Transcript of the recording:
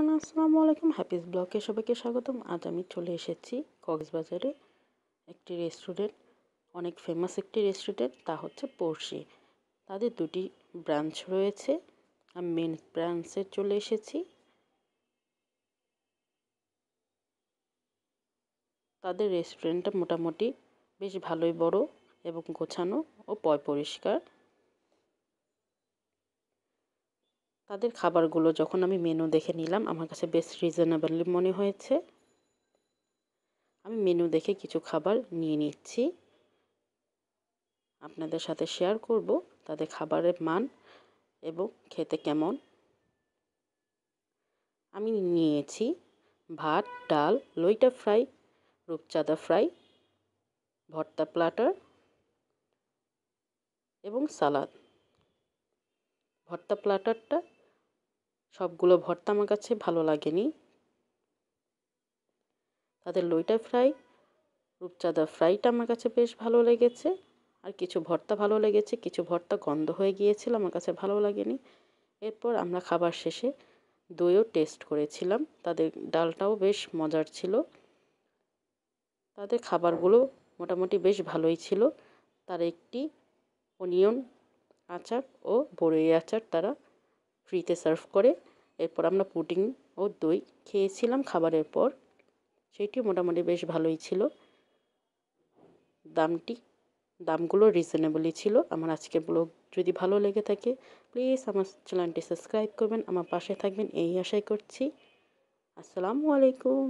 everyone আসসালামু আলাইকুম Happy's ব্লকে সবাইকে স্বাগতম আজ আমি চলে এসেছি কক্সবাজারে একটি রেস্টুরেন্ট অনেক ফেমাস একটি রেস্টুরেন্ট তা হচ্ছে পড়শি তাদের দুটি ব্রাঞ্চ রয়েছে আমি মেন ব্রাঞ্চে চলে এসেছি তাদের রেস্টুরেন্টটা মোটামুটি বেশ ভালোই বড় এবং গোছানো ও পয় পরিষ্কার তাদের খাবারগুলো যখন আমি মেনু দেখে নিলাম আমার কাছে বেশ রিজনেবলি মনে হয়েছে আমি মেনু দেখে কিছু খাবার নিয়ে নিচ্ছি আপনাদের সাথে শেয়ার করব তাদের খাবারের মান এবং খেতে কেমন আমি নিয়েছি ভাত ডাল লইটা ফ্রাই রূপচাঁদা ফ্রাই ভর্তা প্লাটার এবং সালাদ ভর্তা প্লাটারটা সবগুলো ভর্তা আমার কাছে ভালো লাগেনি তাদের লইটা ফ্রাই রূপচাঁদা ফ্রাইটা আমার কাছে বেশ ভালো লেগেছে আর কিছু ভর্তা ভালো লেগেছে কিছু ভর্তা গন্ধ হয়ে গিয়েছিল আমার কাছে ভালো লাগেনি এরপর আমরা খাবার শেষে দইও টেস্ট করেছিলাম তাদের ডালটাও বেশ মজার ছিল তাদের খাবারগুলো মোটামুটি বেশ ভালোই ছিল তার একটি অনিয়ন আচার ও বড়ই আচার তারা ফ্রিতে সার্ভ করে এরপর আমরা পুডিং ও দই খেয়েছিলাম খাবারের পর সেটি মোটামুটি বেশ ভালোই ছিল দামটি দামগুলো রিজনেবলই ছিল আমার আজকে ব্লগ যদি ভালো লেগে থাকে প্লিজ আমার চ্যানেলটি সাবস্ক্রাইব করবেন আমার পাশে থাকবেন এই আশাই করছি আসসালামু আলাইকুম